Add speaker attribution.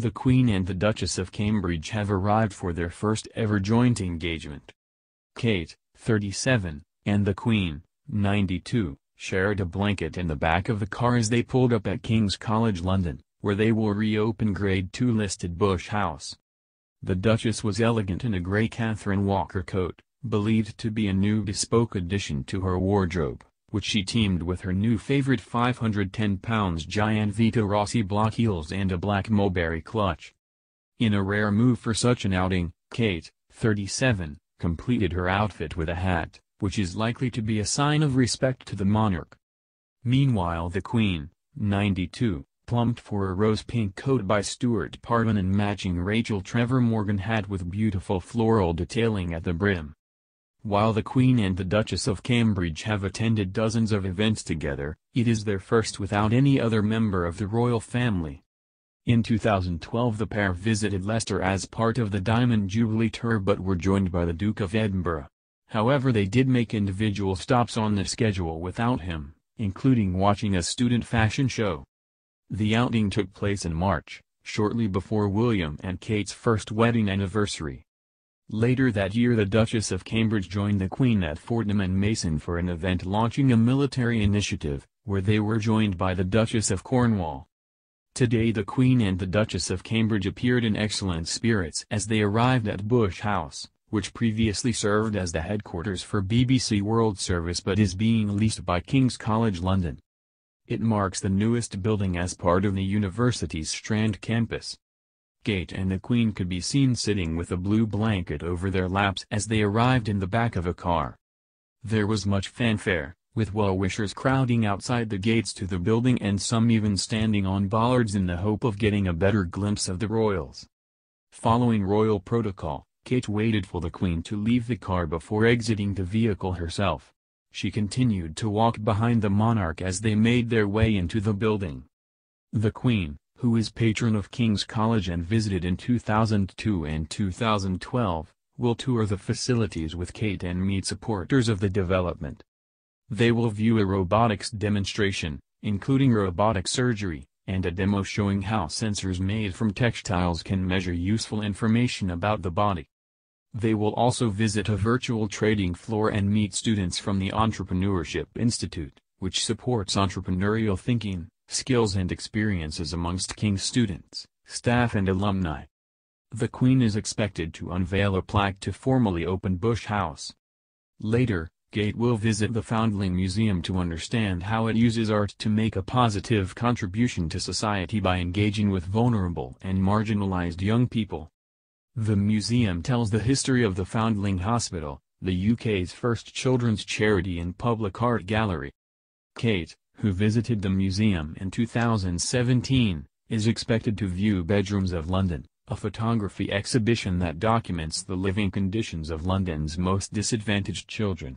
Speaker 1: The Queen and the Duchess of Cambridge have arrived for their first ever joint engagement. Kate, 37, and the Queen, 92, shared a blanket in the back of the car as they pulled up at King's College London, where they will reopen Grade 2 listed Bush House. The Duchess was elegant in a grey Catherine Walker coat, believed to be a new bespoke addition to her wardrobe which she teamed with her new favorite 510 pounds giant Vito Rossi block heels and a black mulberry clutch. In a rare move for such an outing, Kate, 37, completed her outfit with a hat, which is likely to be a sign of respect to the monarch. Meanwhile the Queen, 92, plumped for a rose-pink coat by Stuart Parvin and matching Rachel Trevor Morgan hat with beautiful floral detailing at the brim. While the Queen and the Duchess of Cambridge have attended dozens of events together, it is their first without any other member of the royal family. In 2012 the pair visited Leicester as part of the Diamond Jubilee Tour but were joined by the Duke of Edinburgh. However they did make individual stops on the schedule without him, including watching a student fashion show. The outing took place in March, shortly before William and Kate's first wedding anniversary. Later that year the Duchess of Cambridge joined the Queen at Fortnum and Mason for an event launching a military initiative, where they were joined by the Duchess of Cornwall. Today the Queen and the Duchess of Cambridge appeared in excellent spirits as they arrived at Bush House, which previously served as the headquarters for BBC World Service but is being leased by King's College London. It marks the newest building as part of the university's Strand campus. Kate and the Queen could be seen sitting with a blue blanket over their laps as they arrived in the back of a car. There was much fanfare, with well-wishers crowding outside the gates to the building and some even standing on bollards in the hope of getting a better glimpse of the royals. Following royal protocol, Kate waited for the Queen to leave the car before exiting the vehicle herself. She continued to walk behind the monarch as they made their way into the building. The Queen, who is patron of King's College and visited in 2002 and 2012, will tour the facilities with Kate and meet supporters of the development. They will view a robotics demonstration, including robotic surgery, and a demo showing how sensors made from textiles can measure useful information about the body. They will also visit a virtual trading floor and meet students from the Entrepreneurship Institute, which supports entrepreneurial thinking, skills and experiences amongst King's students, staff and alumni. The Queen is expected to unveil a plaque to formally open Bush House. Later, Gate will visit the Foundling Museum to understand how it uses art to make a positive contribution to society by engaging with vulnerable and marginalized young people. The museum tells the history of the Foundling Hospital, the UK's first children's charity and public art gallery. Kate, who visited the museum in 2017, is expected to view Bedrooms of London, a photography exhibition that documents the living conditions of London's most disadvantaged children.